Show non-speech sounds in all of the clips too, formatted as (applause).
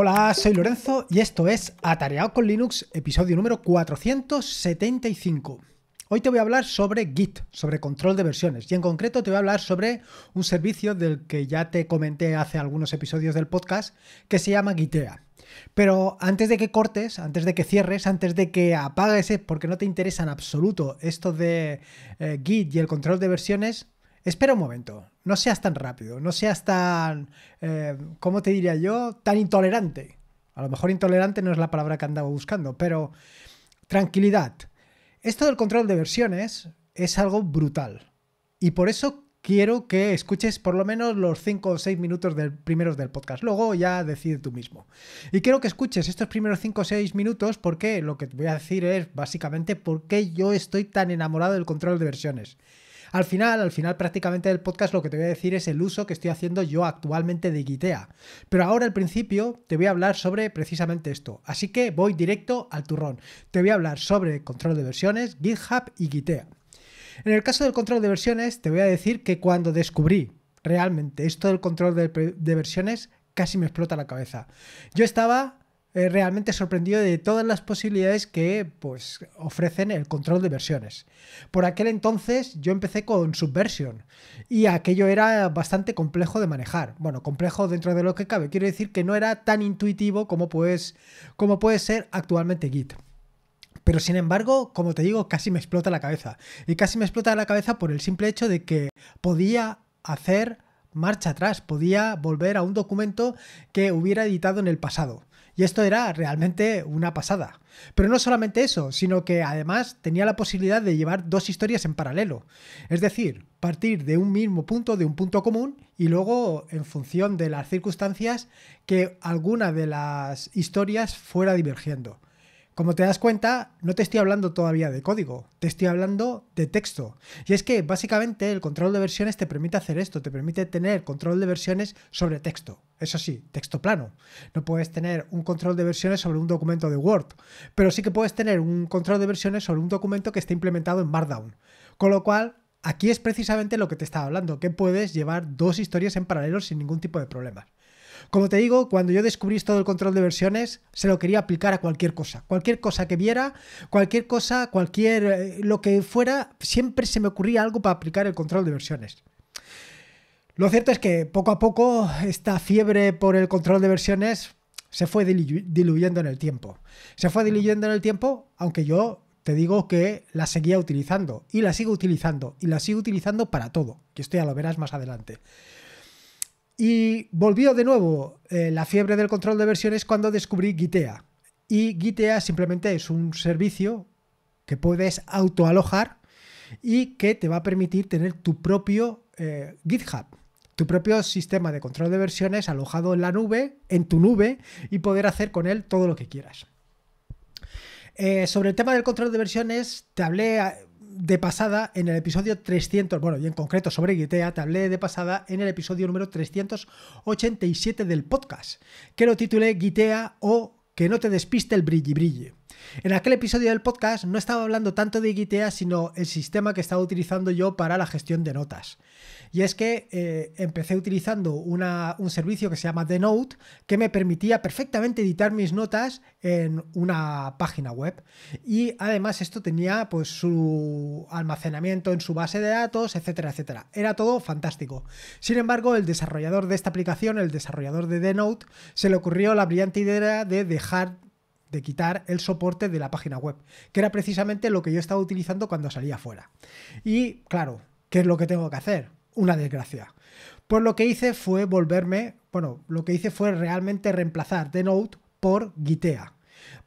Hola, soy Lorenzo y esto es Atareado con Linux, episodio número 475. Hoy te voy a hablar sobre Git, sobre control de versiones, y en concreto te voy a hablar sobre un servicio del que ya te comenté hace algunos episodios del podcast, que se llama Gitea. Pero antes de que cortes, antes de que cierres, antes de que apagues, eh, porque no te interesa en absoluto esto de eh, Git y el control de versiones, espera un momento, no seas tan rápido, no seas tan, eh, ¿cómo te diría yo?, tan intolerante. A lo mejor intolerante no es la palabra que andaba buscando, pero tranquilidad. Esto del control de versiones es algo brutal. Y por eso quiero que escuches por lo menos los 5 o 6 minutos del, primeros del podcast. Luego ya decide tú mismo. Y quiero que escuches estos primeros 5 o 6 minutos porque lo que te voy a decir es básicamente por qué yo estoy tan enamorado del control de versiones. Al final, al final prácticamente del podcast lo que te voy a decir es el uso que estoy haciendo yo actualmente de Gitea. Pero ahora al principio te voy a hablar sobre precisamente esto. Así que voy directo al turrón. Te voy a hablar sobre control de versiones, GitHub y Gitea. En el caso del control de versiones, te voy a decir que cuando descubrí realmente esto del control de, de versiones, casi me explota la cabeza. Yo estaba eh, realmente sorprendido de todas las posibilidades que pues, ofrecen el control de versiones. Por aquel entonces yo empecé con Subversion y aquello era bastante complejo de manejar. Bueno, complejo dentro de lo que cabe. Quiero decir que no era tan intuitivo como, pues, como puede ser actualmente Git. Pero sin embargo, como te digo, casi me explota la cabeza. Y casi me explota la cabeza por el simple hecho de que podía hacer marcha atrás, podía volver a un documento que hubiera editado en el pasado. Y esto era realmente una pasada. Pero no solamente eso, sino que además tenía la posibilidad de llevar dos historias en paralelo. Es decir, partir de un mismo punto, de un punto común, y luego, en función de las circunstancias, que alguna de las historias fuera divergiendo. Como te das cuenta, no te estoy hablando todavía de código, te estoy hablando de texto. Y es que básicamente el control de versiones te permite hacer esto, te permite tener control de versiones sobre texto. Eso sí, texto plano. No puedes tener un control de versiones sobre un documento de Word, pero sí que puedes tener un control de versiones sobre un documento que esté implementado en Markdown. Con lo cual, aquí es precisamente lo que te estaba hablando, que puedes llevar dos historias en paralelo sin ningún tipo de problema. Como te digo, cuando yo descubrí todo el control de versiones, se lo quería aplicar a cualquier cosa. Cualquier cosa que viera, cualquier cosa, cualquier eh, lo que fuera, siempre se me ocurría algo para aplicar el control de versiones. Lo cierto es que poco a poco esta fiebre por el control de versiones se fue diluyendo en el tiempo. Se fue diluyendo en el tiempo, aunque yo te digo que la seguía utilizando y la sigo utilizando y la sigo utilizando para todo, que esto ya lo verás más adelante. Y volvió de nuevo eh, la fiebre del control de versiones cuando descubrí Gitea. Y Gitea simplemente es un servicio que puedes autoalojar y que te va a permitir tener tu propio eh, GitHub, tu propio sistema de control de versiones alojado en la nube, en tu nube, y poder hacer con él todo lo que quieras. Eh, sobre el tema del control de versiones, te hablé ah, de pasada en el episodio 300, bueno, y en concreto sobre Gitea, te hablé de pasada en el episodio número 387 del podcast, que lo titulé Gitea o que no te despiste el brilli brille En aquel episodio del podcast no estaba hablando tanto de Gitea, sino el sistema que estaba utilizando yo para la gestión de notas. Y es que eh, empecé utilizando un servicio que se llama Denote que me permitía perfectamente editar mis notas en una página web. Y además esto tenía pues su almacenamiento en su base de datos, etcétera, etcétera. Era todo fantástico. Sin embargo, el desarrollador de esta aplicación, el desarrollador de Denote se le ocurrió la brillante idea de dejar de quitar el soporte de la página web, que era precisamente lo que yo estaba utilizando cuando salía fuera. Y claro, ¿qué es lo que tengo que hacer? una desgracia. Pues lo que hice fue volverme, bueno, lo que hice fue realmente reemplazar The Note por Gitea,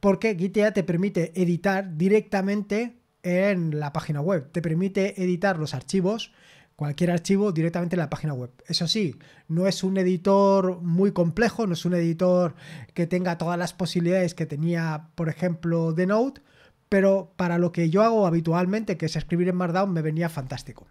porque Gitea te permite editar directamente en la página web, te permite editar los archivos cualquier archivo directamente en la página web. Eso sí, no es un editor muy complejo, no es un editor que tenga todas las posibilidades que tenía, por ejemplo, The Note, pero para lo que yo hago habitualmente, que es escribir en Markdown, me venía fantástico.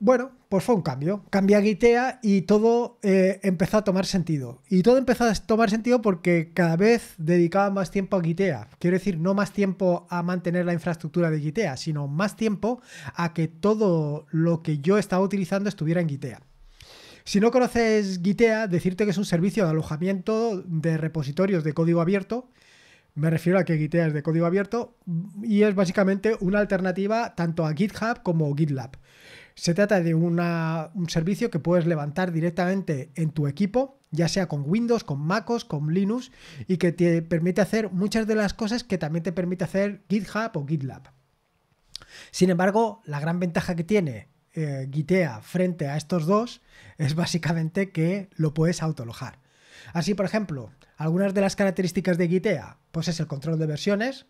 Bueno, pues fue un cambio. Cambié a Gitea y todo eh, empezó a tomar sentido. Y todo empezó a tomar sentido porque cada vez dedicaba más tiempo a Gitea Quiero decir, no más tiempo a mantener la infraestructura de Gitea sino más tiempo a que todo lo que yo estaba utilizando estuviera en Gitea Si no conoces Gitea, decirte que es un servicio de alojamiento de repositorios de código abierto. Me refiero a que Gitea es de código abierto y es básicamente una alternativa tanto a GitHub como GitLab. Se trata de un servicio que puedes levantar directamente en tu equipo, ya sea con Windows, con MacOS, con Linux, y que te permite hacer muchas de las cosas que también te permite hacer GitHub o GitLab. Sin embargo, la gran ventaja que tiene eh, Gitea frente a estos dos es básicamente que lo puedes autolojar. Así, por ejemplo, algunas de las características de Gitea, pues es el control de versiones,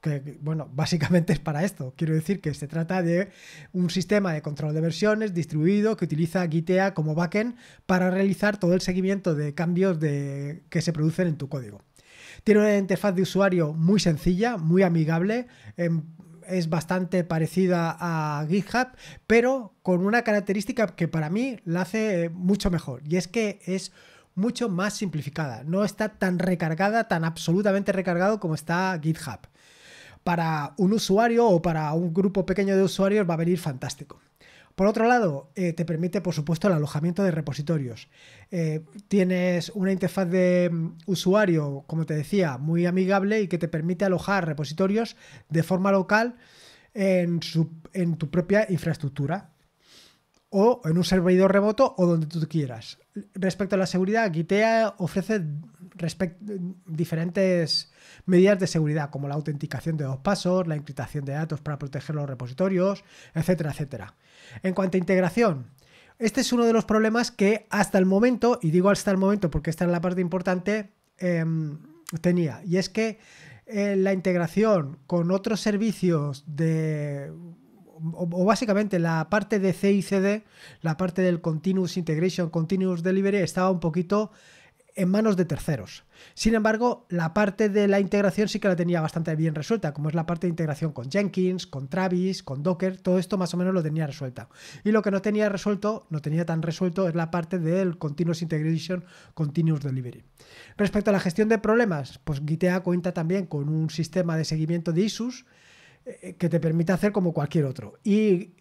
que, bueno, (laughs) básicamente es para esto. Quiero decir que se trata de un sistema de control de versiones distribuido que utiliza Gitea como backend para realizar todo el seguimiento de cambios que se producen en tu código. Tiene una interfaz de usuario muy sencilla, muy amigable, em, es bastante parecida a GitHub, pero con una característica que para mí la hace eh, mucho mejor, y es que es mucho más simplificada, no está tan recargada, tan absolutamente recargado como está GitHub para un usuario o para un grupo pequeño de usuarios va a venir fantástico. Por otro lado, eh, te permite, por supuesto, el alojamiento de repositorios. Eh, tienes una interfaz de mm, usuario, como te decía, muy amigable y que te permite alojar repositorios de forma local en, en tu propia infraestructura o en un servidor remoto o donde tú quieras. Respecto a la seguridad, Gitea ofrece diferentes medidas de seguridad, como la autenticación de dos pasos, la encriptación de datos para proteger los repositorios, etcétera, etcétera. En cuanto a integración, este es uno de los problemas que hasta el momento, y digo hasta el momento porque esta es la parte importante, em, tenía. Y es que eh, la integración con otros servicios de o, básicamente la parte de CICD, la parte del Continuous Integration, Continuous Delivery, estaba un poquito en manos de terceros. Sin embargo, la parte de la integración sí que la tenía bastante bien resuelta, como es la parte de integración con Jenkins, con Travis, con Docker, todo esto más o menos lo tenía resuelta. Y lo que no tenía resuelto, no tenía tan resuelto, es la parte del Continuous Integration, Continuous Delivery. Respecto a la gestión de problemas, pues Gitea cuenta también con un sistema de seguimiento de ISUs eh, que te permite hacer como cualquier otro. Y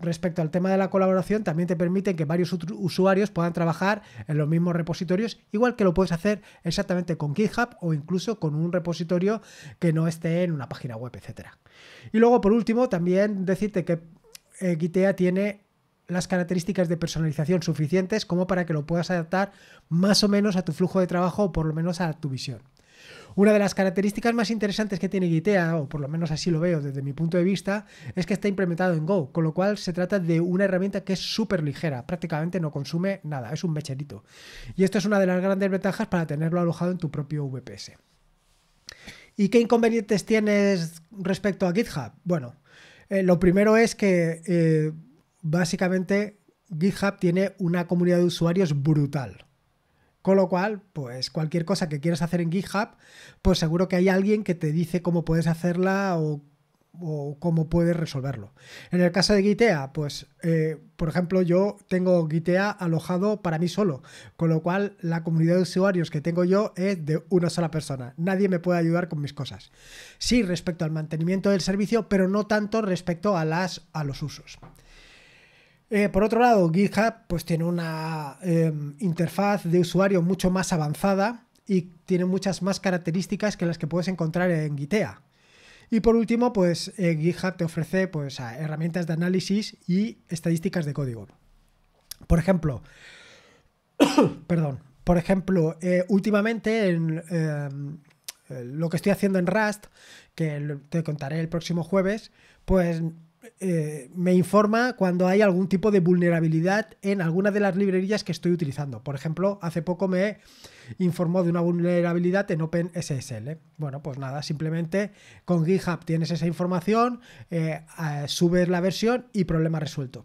respecto al tema de la colaboración, también te permite que varios usuarios puedan trabajar en los mismos repositorios, igual que lo puedes hacer exactamente con GitHub o incluso con un repositorio que no esté en una página web, etcétera. Y luego, por último, también decirte que eh, Gitea tiene las características de personalización suficientes como para que lo puedas adaptar más o menos a tu flujo de trabajo o por lo menos a tu visión. Una de las características más interesantes que tiene Gitea, o por lo menos así lo veo desde mi punto de vista, es que está implementado en Go, con lo cual se trata de una herramienta que es súper ligera, prácticamente no consume nada, es un mecherito. Y esto es una de las grandes ventajas para tenerlo alojado en tu propio VPS. ¿Y qué inconvenientes tienes respecto a GitHub? Bueno, eh, lo primero es que eh, básicamente GitHub tiene una comunidad de usuarios brutal. Con lo cual, pues cualquier cosa que quieras hacer en GitHub, pues seguro que hay alguien que te dice cómo puedes hacerla o, cómo puedes resolverlo. En el caso de Gitea, pues, eh, por ejemplo, yo tengo Gitea alojado para mí solo, con lo cual la comunidad de usuarios que tengo yo es de una sola persona. Nadie me puede ayudar con mis cosas. Sí, respecto al mantenimiento del servicio, pero no tanto respecto a, las, a los usos. Eh, por otro lado, GitHub pues, tiene una em, interfaz de usuario mucho más avanzada y tiene muchas más características que las que puedes encontrar en Gitea. Y por último, pues eh, GitHub te ofrece pues, herramientas de análisis y estadísticas de código. Por ejemplo, (coughs) perdón, por ejemplo, eh, últimamente en, em, lo que estoy haciendo en Rust, que te contaré el próximo jueves, pues eh, me informa cuando hay algún tipo de vulnerabilidad en alguna de las librerías que estoy utilizando. Por ejemplo, hace poco me informó de una vulnerabilidad en OpenSSL. Bueno, pues nada, simplemente con GitHub tienes esa información, eh, subes la versión y problema resuelto.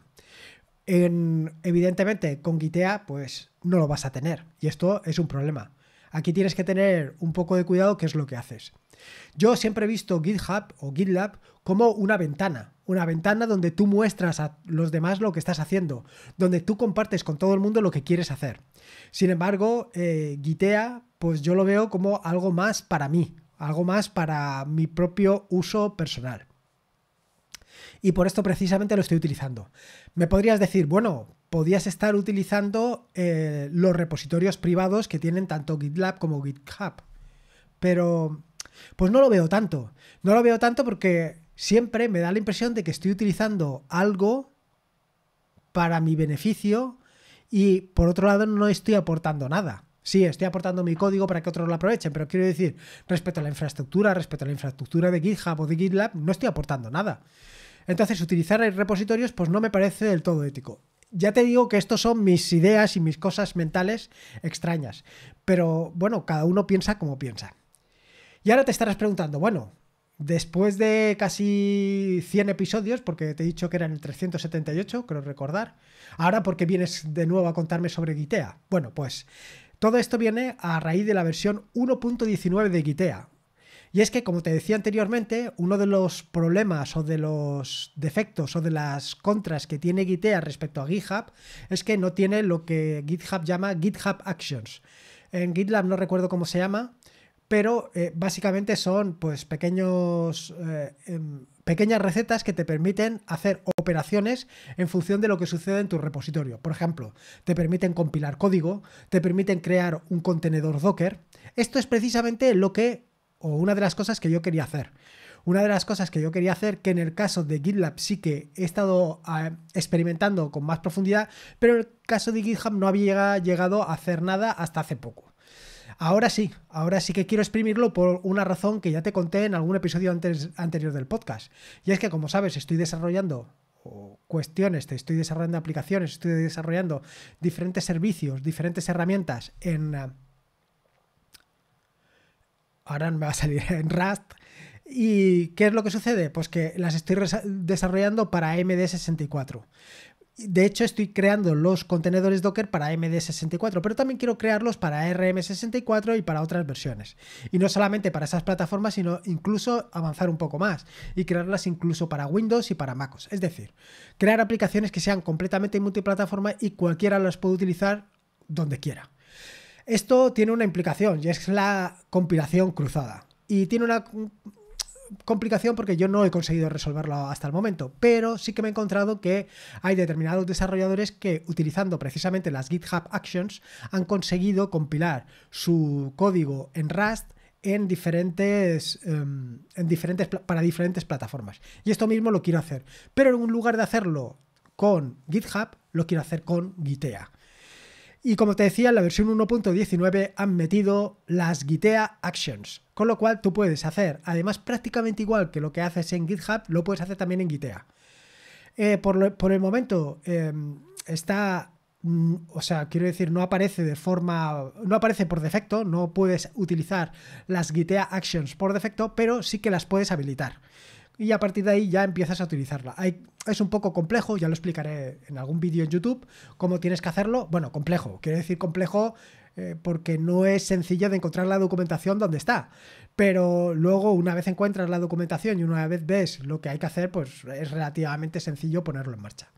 evidentemente, con Gitea, pues no lo vas a tener. Y esto es un problema. Aquí tienes que tener un poco de cuidado qué es lo que haces. Yo siempre he visto GitHub o GitLab como una ventana, una ventana donde tú muestras a los demás lo que estás haciendo, donde tú compartes con todo el mundo lo que quieres hacer. Sin embargo, eh, Gitea, pues yo lo veo como algo más para mí, algo más para mi propio uso personal. Y por esto precisamente lo estoy utilizando. Me podrías decir, bueno, podías estar utilizando eh, los repositorios privados que tienen tanto GitLab como GitHub. Pero, pues no lo veo tanto. No lo veo tanto porque siempre me da la impresión de que estoy utilizando algo para mi beneficio y por otro lado no estoy aportando nada. Sí, estoy aportando mi código para que otros lo aprovechen, pero quiero decir, respecto a la infraestructura, respecto a la infraestructura de GitHub o de GitLab, no estoy aportando nada. Entonces, utilizar repositorios pues no me parece del todo ético. Ya te digo que estos son mis ideas y mis cosas mentales extrañas, pero bueno, cada uno piensa como piensa. Y ahora te estarás preguntando, bueno, Después de casi 100 episodios, porque te he dicho que eran el 378, creo recordar, ahora porque vienes de nuevo a contarme sobre Gitea. Bueno, pues todo esto viene a raíz de la versión 1.19 de Gitea. Y es que, como te decía anteriormente, uno de los problemas o de los defectos o de las contras que tiene Gitea respecto a GitHub es que no tiene lo que GitHub llama GitHub Actions. En GitLab no recuerdo cómo se llama, pero eh, básicamente son pues eh, em, pequeñas recetas que te permiten hacer operaciones en función de lo que sucede en tu repositorio. Por ejemplo, te permiten compilar código, te permiten crear un contenedor Docker. Esto es precisamente lo que o una de las cosas que yo quería hacer. Una de las cosas que yo quería hacer, que en el caso de GitLab sí que he estado ah, experimentando con más profundidad, pero en el caso de GitHub no había llegado a hacer nada hasta hace poco. Ahora sí, ahora sí que quiero exprimirlo por una razón que ya te conté en algún episodio anterior del podcast. Y es que, como sabes, estoy desarrollando cuestiones, estoy desarrollando aplicaciones, estoy desarrollando diferentes servicios, diferentes herramientas en... Eh, ahora me va a salir en Rust. ¿Y qué es lo que sucede? Pues que las estoy desarrollando para MD64. De hecho, estoy creando los contenedores Docker para MD64, pero también quiero crearlos para RM64 y para otras versiones. Y no solamente para esas plataformas, sino incluso avanzar un poco más y crearlas incluso para Windows y para MacOS. Es decir, crear aplicaciones que sean completamente multiplataforma y cualquiera las puede utilizar donde quiera. Esto tiene una implicación y es la compilación cruzada. Y tiene una complicación porque yo no he conseguido resolverlo hasta el momento, pero sí que me he encontrado que hay determinados desarrolladores que utilizando precisamente las GitHub Actions han conseguido compilar su código en Rust en diferentes, em, en diferentes para diferentes plataformas. Y esto mismo lo quiero hacer, pero en lugar de hacerlo con GitHub, lo quiero hacer con Gitea. Y como te decía, en la versión 1.19 han metido las Gitea Actions, con lo cual tú puedes hacer, además prácticamente igual que lo que haces en GitHub, lo puedes hacer también en Gitea. Eh, por, el momento em, está, mm, o sea, quiero decir, no aparece de forma, no aparece por defecto, no puedes utilizar las Gitea Actions por defecto, pero sí que las puedes habilitar y a partir de ahí ya empiezas a utilizarla. es un poco complejo, ya lo explicaré en algún vídeo en YouTube, cómo tienes que hacerlo. Bueno, complejo, quiero decir complejo eh, porque no es sencillo de encontrar la documentación donde está. Pero luego, una vez encuentras la documentación y una vez ves lo que hay que hacer, pues es relativamente sencillo ponerlo en marcha.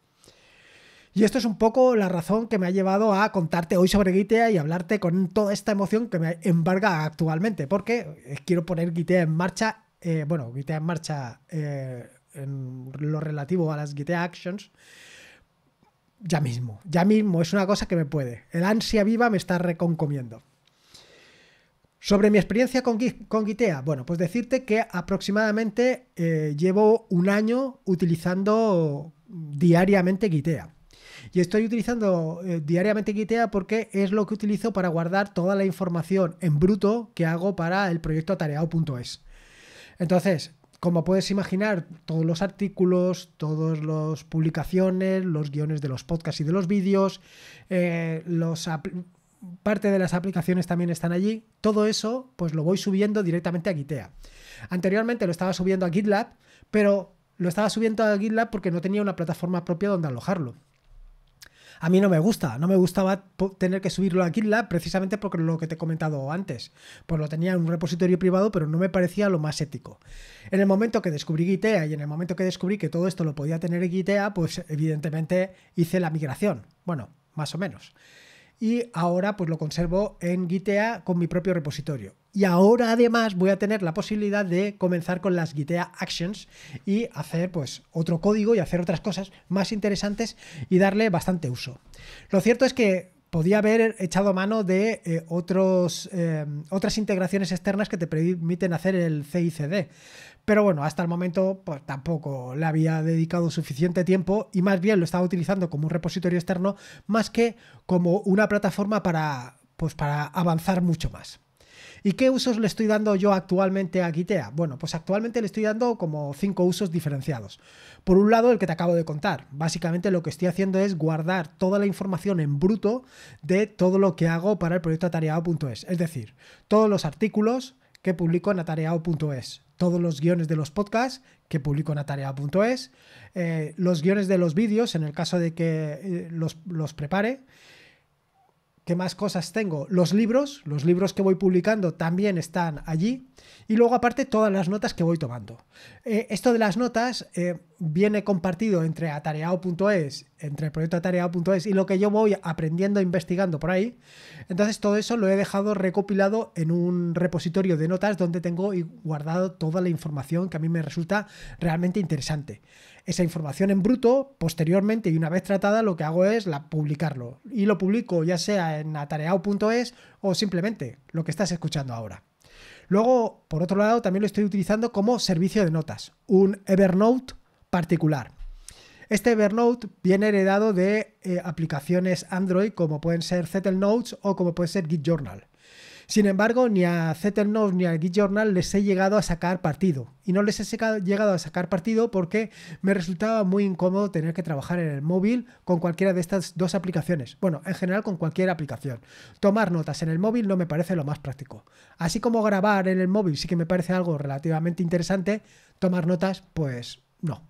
Y esto es un poco la razón que me ha llevado a contarte hoy sobre Gitea y hablarte con toda esta emoción que me embarga actualmente, porque quiero poner Gitea en marcha eh, bueno, Guitea en marcha eh, en lo relativo a las Gitea Actions, ya mismo, ya mismo, es una cosa que me puede. El ansia viva me está reconcomiendo. Sobre mi experiencia con, con bueno, pues decirte que aproximadamente eh, llevo un año utilizando diariamente Gitea. Y estoy utilizando diariamente Gitea porque es lo que utilizo para guardar toda la información en bruto que hago para el proyecto atareado.es. Entonces, como puedes imaginar, todos los artículos, todas las publicaciones, los guiones de los podcasts y de los vídeos, eh, los parte de las aplicaciones también están allí. Todo eso, pues lo voy subiendo directamente a Gitea. Anteriormente lo estaba subiendo a GitLab, pero lo estaba subiendo a GitLab porque no tenía una plataforma propia donde alojarlo a mí no me gusta. No me gustaba tener que subirlo a GitLab precisamente porque lo que te he comentado antes. Pues lo tenía en un repositorio privado, pero no me parecía lo más ético. En el momento que descubrí Gitea y en el momento que descubrí que todo esto lo podía tener en Gitea, pues evidentemente hice la migración. Bueno, más o menos y ahora pues lo conservo en Gitea con mi propio repositorio. Y ahora además voy a tener la posibilidad de comenzar con las Gitea Actions y hacer pues otro código y hacer otras cosas más interesantes y darle bastante uso. Lo cierto es que podía haber echado mano de eh, otros, eh, otras integraciones externas que te permiten hacer el CICD. Pero bueno, hasta el momento pues, tampoco le había dedicado suficiente tiempo y más bien lo estaba utilizando como un repositorio externo más que como una plataforma para, pues, para avanzar mucho más. ¿Y qué usos le estoy dando yo actualmente a Gitea? Bueno, pues actualmente le estoy dando como cinco usos diferenciados. Por un lado, el que te acabo de contar. Básicamente lo que estoy haciendo es guardar toda la información en bruto de todo lo que hago para el proyecto atareado.es. Es decir, todos los artículos, que publico en atareado.es. Todos los guiones de los podcasts que publico en atareado.es, eh, los guiones de los vídeos en el caso de que eh, los, los prepare. ¿Qué más cosas tengo? Los libros, los libros que voy publicando también están allí. Y luego aparte todas las notas que voy tomando. Eh, esto de las notas, viene compartido entre atareado.es, entre el proyecto atareado.es y lo que yo voy aprendiendo e investigando por ahí. Entonces todo eso lo he dejado recopilado en un repositorio de notas donde tengo guardado toda la información que a mí me resulta realmente interesante. Esa información en bruto, posteriormente y una vez tratada, lo que hago es la publicarlo. Y lo publico ya sea en atareado.es o simplemente lo que estás escuchando ahora. Luego, por otro lado, también lo estoy utilizando como servicio de notas, un Evernote particular. Este Evernote viene heredado de eh, aplicaciones Android como pueden ser Zettel Notes o como puede ser Git Journal. Sin embargo, ni a Zettel Notes ni a Git Journal les he llegado a sacar partido. Y no les he llegado a sacar partido porque me resultaba muy incómodo tener que trabajar en el móvil con cualquiera de estas dos aplicaciones. Bueno, en general con cualquier aplicación. Tomar notas en el móvil no me parece lo más práctico. Así como grabar en el móvil sí que me parece algo relativamente interesante, tomar notas pues no.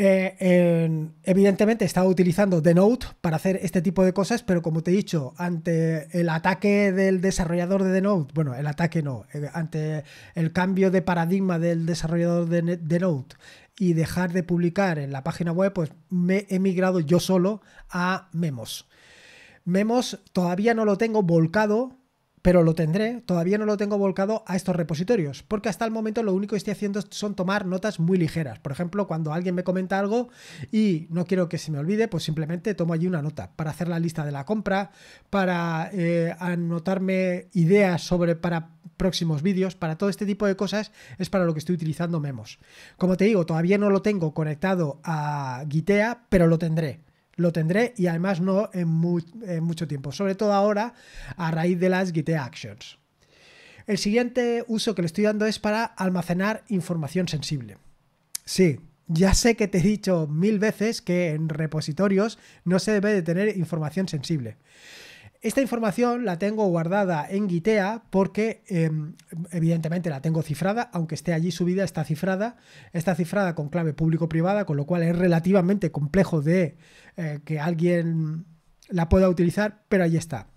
Eh, he evidentemente estaba utilizando The Note para hacer este tipo de cosas, pero como te he dicho, ante el ataque del desarrollador de The Note, bueno, el ataque no, eh, ante el cambio de paradigma del desarrollador de The Note y dejar de publicar en la página web, pues me he migrado yo solo a Memos. Memos todavía no lo tengo volcado pero lo tendré, todavía no lo tengo volcado a estos repositorios, porque hasta el momento lo único que estoy haciendo son tomar notas muy ligeras. Por ejemplo, cuando alguien me comenta algo y no quiero que se me olvide, pues simplemente tomo allí una nota para hacer la lista de la compra, para eh, anotarme ideas sobre para próximos vídeos, para todo este tipo de cosas es para lo que estoy utilizando Memos. Como te digo, todavía no lo tengo conectado a Gitea, pero lo tendré lo tendré y además no en, mucho tiempo, sobre todo ahora a raíz de las Git Actions. El siguiente uso que le estoy dando es para almacenar información sensible. Sí, ya sé que te he dicho mil veces que en repositorios no se debe de tener información sensible, esta información la tengo guardada en Gitea porque em, evidentemente la tengo cifrada, aunque esté allí subida, está cifrada, está cifrada con clave público-privada, con lo cual es relativamente complejo de eh, que alguien la pueda utilizar, pero ahí está.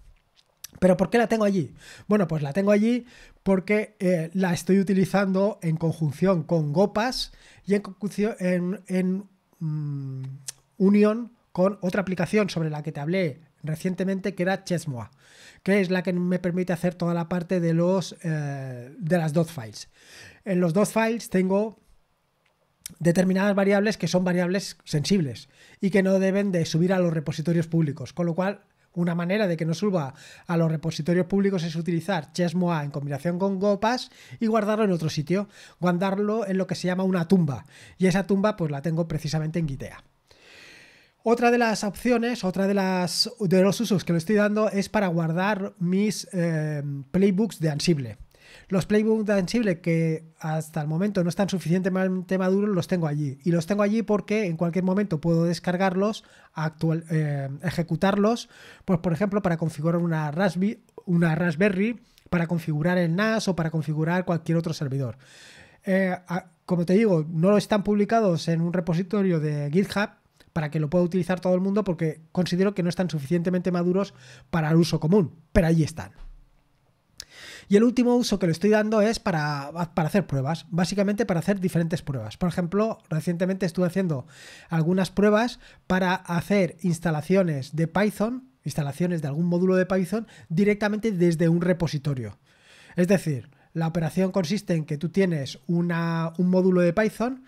¿Pero por qué la tengo allí? Bueno, pues la tengo allí porque eh, la estoy utilizando en conjunción con Gopas y en, en, en mm, unión con otra aplicación sobre la que te hablé recientemente, que era Chessmoa, que es la que me permite hacer toda la parte de, los, eh, de las dot files. En los dot files tengo determinadas variables que son variables sensibles y que no deben de subir a los repositorios públicos, con lo cual una manera de que no suba a los repositorios públicos es utilizar Chessmoa en combinación con Gopas y guardarlo en otro sitio, guardarlo en lo que se llama una tumba. Y esa tumba pues la tengo precisamente en Gitea. Otra de las opciones, otra de, los usos que le estoy dando es para guardar mis eh, playbooks de Ansible. Los playbooks de Ansible que hasta el momento no están suficientemente maduros los tengo allí. Y los tengo allí porque en cualquier momento puedo descargarlos, eh, ejecutarlos, pues por ejemplo para configurar una, Raspberry, para configurar el NAS o para configurar cualquier otro servidor. Eh, como te digo, no están publicados en un repositorio de GitHub, para que lo pueda utilizar todo el mundo porque considero que no están suficientemente maduros para el uso común, pero ahí están. Y el último uso que le estoy dando es para, para, hacer pruebas, básicamente para hacer diferentes pruebas. Por ejemplo, recientemente estuve haciendo algunas pruebas para hacer instalaciones de Python, instalaciones de algún módulo de Python, directamente desde un repositorio. Es decir, la operación consiste en que tú tienes un módulo de Python,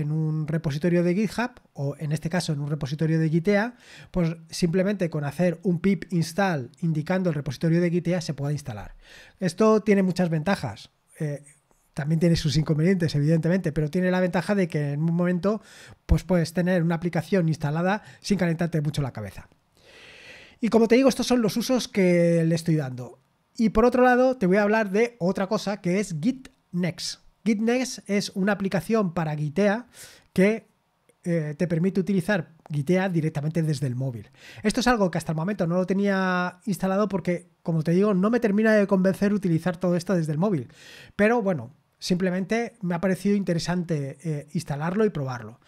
en un repositorio de GitHub o en este caso en un repositorio de Gitea, pues simplemente con hacer un pip install indicando el repositorio de Gitea se puede instalar. Esto tiene muchas ventajas. Eh, también tiene sus inconvenientes, evidentemente, pero tiene la ventaja de que en un momento pues puedes tener una aplicación instalada sin calentarte mucho la cabeza. Y como te digo, estos son los usos que le estoy dando. Y por otro lado, te voy a hablar de otra cosa que es Git Next. GitNext es una aplicación para Gitea que eh, te permite utilizar Gitea directamente desde el móvil. Esto es algo que hasta el momento no lo tenía instalado porque, como te digo, no me termina de convencer utilizar todo esto desde el móvil. Pero bueno, Simplemente me ha parecido interesante eh, instalarlo y probarlo.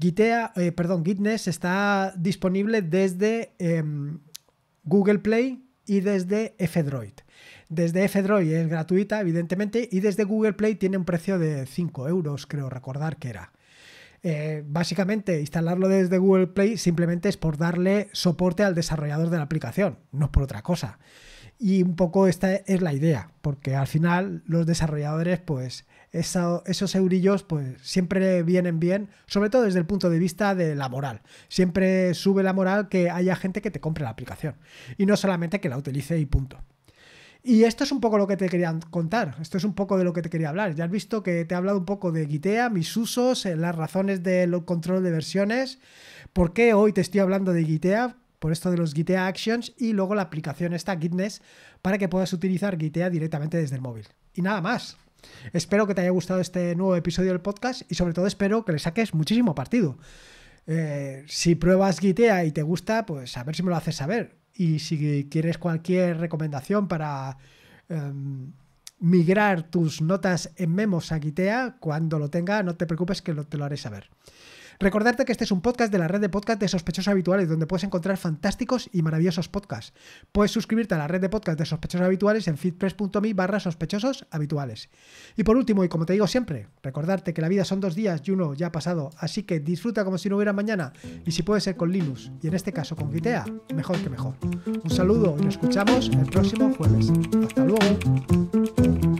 Gitea, eh, perdón, Gitness está disponible desde em, Google Play y desde F-Droid. Desde f es gratuita, evidentemente, y desde Google Play tiene un precio de 5 euros, creo recordar que era. Eh, básicamente, instalarlo desde Google Play simplemente es por darle soporte al desarrollador de la aplicación, no por otra cosa. Y un poco esta es la idea, porque al final los desarrolladores, pues esos eurillos, pues siempre vienen bien, sobre todo desde el punto de vista de la moral. Siempre sube la moral que haya gente que te compre la aplicación y no solamente que la utilice y punto. Y esto es un poco lo que te quería contar, esto es un poco de lo que te quería hablar. Ya has visto que te he hablado un poco de Gitea, mis usos, eh, las razones del control de versiones, por qué hoy te estoy hablando de Gitea, por esto de los Gitea Actions y luego la aplicación esta Gitness para que puedas utilizar Gitea directamente desde el móvil. Y nada más. Espero que te haya gustado este nuevo episodio del podcast y sobre todo espero que le saques muchísimo partido. Eh, si pruebas Gitea y te gusta, pues a ver si me lo haces saber y si quieres cualquier recomendación para em, migrar tus notas en Memos a Gitea, cuando lo tenga, no te preocupes que te lo haré saber. Recordarte que este es un podcast de la red de podcast de sospechosos habituales, donde puedes encontrar fantásticos y maravillosos podcasts. Puedes suscribirte a la red de podcast de sospechosos habituales en feedpress.me barra sospechosos habituales. Y por último, y como te digo siempre, recordarte que la vida son dos días y uno ya ha pasado, así que disfruta como si no hubiera mañana. Y si puede ser con Linux, y en este caso con Gitea, mejor que mejor. Un saludo y nos escuchamos el próximo jueves. Hasta luego.